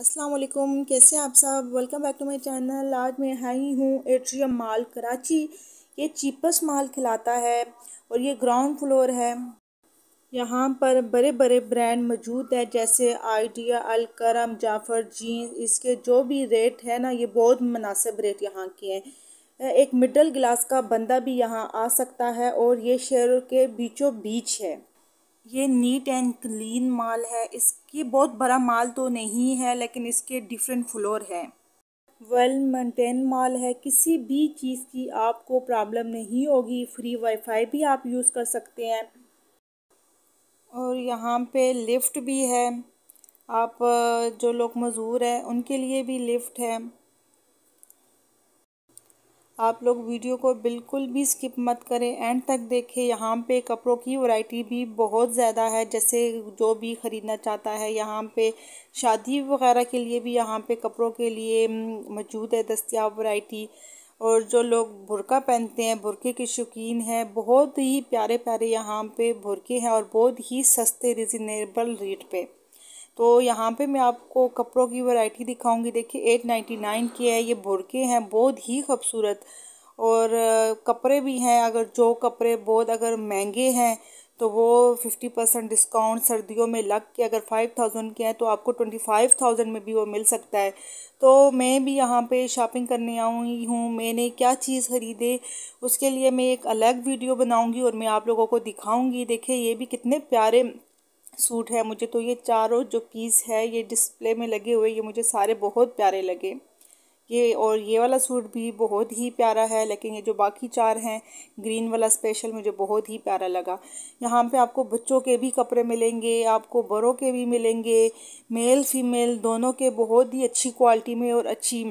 अस्सलाम वालेकुम कैसे आप सब welcome back to my channel आज मैं ही हूँ एट्रियम माल कराची ये चीपेस्ट माल खिलाता है और ये ग्राउंड फ्लोर है यहाँ पर बड़े बड़े ब्रांड मौजूद है जैसे आइडिया अलकरम जाफर जीन्स इसके जो भी रेट है ना ये बहुत मुनासिब रेट यहाँ के हैं एक मिडल क्लास का बंदा भी यहाँ आ सकता है और ये शहरों के बीचों बीच है ये नीट एंड क्लीन माल है इसकी बहुत बड़ा माल तो नहीं है लेकिन इसके डिफरेंट फ्लोर हैं वेल मेंटेन मॉल है किसी भी चीज़ की आपको प्रॉब्लम नहीं होगी फ्री वाईफाई भी आप यूज़ कर सकते हैं और यहाँ पे लिफ्ट भी है आप जो लोग मज़दूर हैं उनके लिए भी लिफ्ट है आप लोग वीडियो को बिल्कुल भी स्किप मत करें एंड तक देखें यहाँ पे कपड़ों की वैरायटी भी बहुत ज़्यादा है जैसे जो भी ख़रीदना चाहता है यहाँ पे शादी वगैरह के लिए भी यहाँ पे कपड़ों के लिए मौजूद है दस्तियाब वैरायटी और जो लोग भुरका पहनते हैं बुरके के शौकीन हैं बहुत ही प्यारे प्यारे यहाँ पे भुरके हैं और बहुत ही सस्ते रिजनेबल रेट पर तो यहाँ पे मैं आपको कपड़ों की वैरायटी दिखाऊंगी देखिए एट नाइन्टी नाइन की है ये बुरके हैं बहुत ही खूबसूरत और कपड़े भी हैं अगर जो कपड़े बहुत अगर महंगे हैं तो वो फिफ्टी परसेंट डिस्काउंट सर्दियों में लग के अगर फाइव थाउजेंड के हैं तो आपको ट्वेंटी फाइव थाउजेंड में भी वो मिल सकता है तो मैं भी यहाँ पे शॉपिंग करने आई हूँ मैंने क्या चीज़ ख़रीदे उसके लिए मैं एक अलग वीडियो बनाऊँगी और मैं आप लोगों को दिखाऊँगी देखिए ये भी कितने प्यारे सूट है मुझे तो ये चारों जो पीस है ये डिस्प्ले में लगे हुए ये मुझे सारे बहुत प्यारे लगे ये और ये वाला सूट भी बहुत ही प्यारा है लेकिन ये जो बाकी चार हैं ग्रीन वाला स्पेशल मुझे बहुत ही प्यारा लगा यहाँ पे आपको बच्चों के भी कपड़े मिलेंगे आपको बड़ों के भी मिलेंगे मेल फीमेल दोनों के बहुत ही अच्छी क्वालिटी में और अच्छी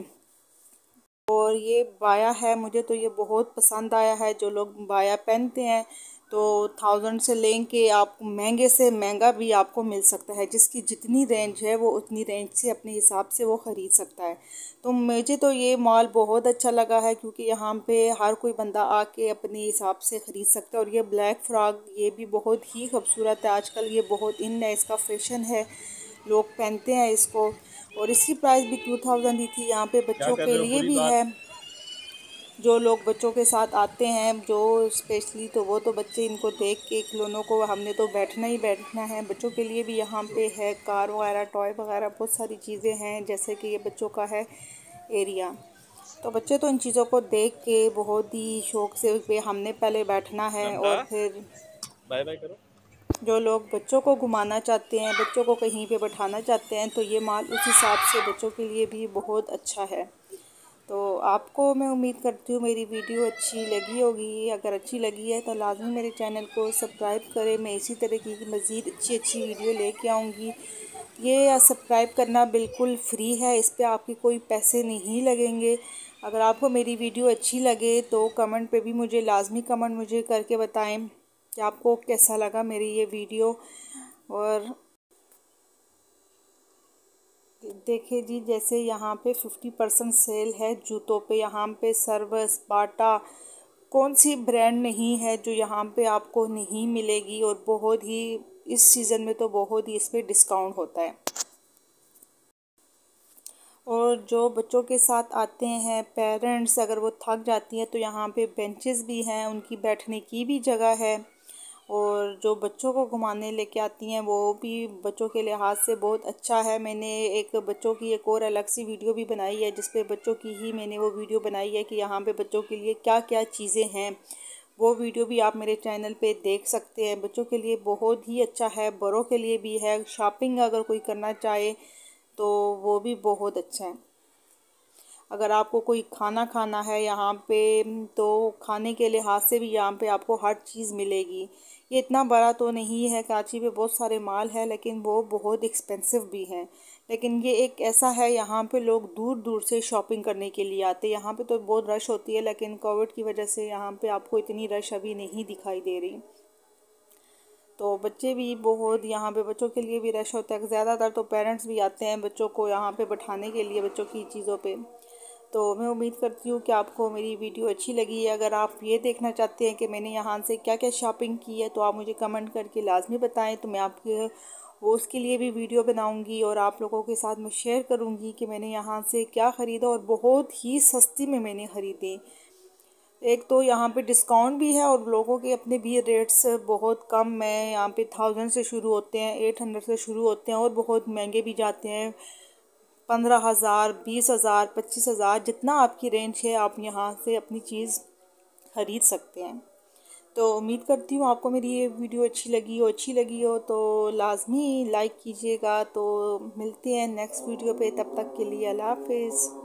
और ये बाया है मुझे तो ये बहुत पसंद आया है जो लोग बाया पहनते हैं तो थाउजेंड से लेंगे आप महंगे से महंगा भी आपको मिल सकता है जिसकी जितनी रेंज है वो उतनी रेंज से अपने हिसाब से वो ख़रीद सकता है तो मुझे तो ये मॉल बहुत अच्छा लगा है क्योंकि यहाँ पे हर कोई बंदा आके अपने हिसाब से ख़रीद सकता है और ये ब्लैक फ्रॉक ये भी बहुत ही खूबसूरत है आजकल ये बहुत इन है इसका फैशन है लोग पहनते हैं इसको और इसकी प्राइस भी टू थाउजेंड ही थी यहाँ पे बच्चों के लिए भी है जो लोग बच्चों के साथ आते हैं जो स्पेशली तो वो तो बच्चे इनको देख के खिलौनों को हमने तो बैठना ही बैठना है बच्चों के लिए भी यहाँ पे है कार वगैरह टॉय वगैरह बहुत सारी चीज़ें हैं जैसे कि ये बच्चों का है एरिया तो बच्चे तो इन चीज़ों को देख के बहुत ही शौक से उस पर हमने पहले बैठना है और फिर बाय बाय करो जो लोग बच्चों को घुमाना चाहते हैं बच्चों को कहीं पे बैठाना चाहते हैं तो ये माल उस हिसाब से बच्चों के लिए भी बहुत अच्छा है तो आपको मैं उम्मीद करती हूँ मेरी वीडियो अच्छी लगी होगी अगर अच्छी लगी है तो लाजमी मेरे चैनल को सब्सक्राइब करें मैं इसी तरह की मज़ीद अच्छी अच्छी वीडियो लेके आऊँगी ये सब्सक्राइब करना बिल्कुल फ्री है इस पर आपके कोई पैसे नहीं लगेंगे अगर आपको मेरी वीडियो अच्छी लगे तो कमेंट पे भी मुझे लाजमी कमेंट मुझे करके बताएं कि आपको कैसा लगा मेरी ये वीडियो और देखिए जी जैसे यहाँ पे फिफ्टी परसेंट सेल है जूतों पे यहाँ पे सर्वस बाटा कौन सी ब्रांड नहीं है जो यहाँ पे आपको नहीं मिलेगी और बहुत ही इस सीज़न में तो बहुत ही इस पर डिस्काउंट होता है और जो बच्चों के साथ आते हैं पेरेंट्स अगर वो थक जाती हैं तो यहाँ पे बेंचेस भी हैं उनकी बैठने की भी जगह है और जो बच्चों को घुमाने लेके आती हैं वो भी बच्चों के लिहाज से बहुत अच्छा है मैंने एक बच्चों की एक और अलग सी वीडियो भी बनाई है जिस बच्चों की ही मैंने वो वीडियो बनाई है कि यहाँ पे बच्चों के लिए क्या क्या चीज़ें हैं वो वीडियो भी आप मेरे चैनल पे देख सकते हैं बच्चों के लिए बहुत ही अच्छा है बड़ों के लिए भी है शॉपिंग अगर कोई करना चाहे तो वो भी बहुत अच्छा है अगर आपको कोई खाना खाना है यहाँ पे तो खाने के लिहाज से भी यहाँ पे आपको हर चीज़ मिलेगी ये इतना बड़ा तो नहीं है कराची पे बहुत सारे माल है लेकिन वो बहुत एक्सपेंसिव भी हैं लेकिन ये एक ऐसा है यहाँ पे लोग दूर दूर से शॉपिंग करने के लिए आते हैं यहाँ पे तो बहुत रश होती है लेकिन कोविड की वजह से यहाँ पे आपको इतनी रश अभी नहीं दिखाई दे रही तो बच्चे भी बहुत यहाँ पे बच्चों के लिए भी रश होता है ज़्यादातर तो पेरेंट्स भी आते हैं बच्चों को यहाँ पे बैठाने के लिए बच्चों की चीज़ों पर तो मैं उम्मीद करती हूँ कि आपको मेरी वीडियो अच्छी लगी है अगर आप ये देखना चाहते हैं कि मैंने यहाँ से क्या क्या शॉपिंग की है तो आप मुझे कमेंट करके लाजमी बताएं तो मैं आपके वो उसके लिए भी वीडियो बनाऊंगी और आप लोगों के साथ मैं शेयर करूंगी कि मैंने यहाँ से क्या ख़रीदा और बहुत ही सस्ती में मैंने ख़रीदी एक तो यहाँ पे डिस्काउंट भी है और लोगों के अपने भी रेट्स बहुत कम है यहाँ पे थाउजेंड से शुरू होते हैं एट हंड्रेड से शुरू होते हैं और बहुत महंगे भी जाते हैं पंद्रह हज़ार बीस हज़ार पच्चीस हज़ार जितना आपकी रेंज है आप यहाँ से अपनी चीज़ ख़रीद सकते हैं तो उम्मीद करती हूँ आपको मेरी ये वीडियो अच्छी लगी हो अच्छी लगी हो तो लाजमी लाइक कीजिएगा तो मिलते हैं नेक्स्ट वीडियो पे तब तक के लिए अल्लाह हाफिज़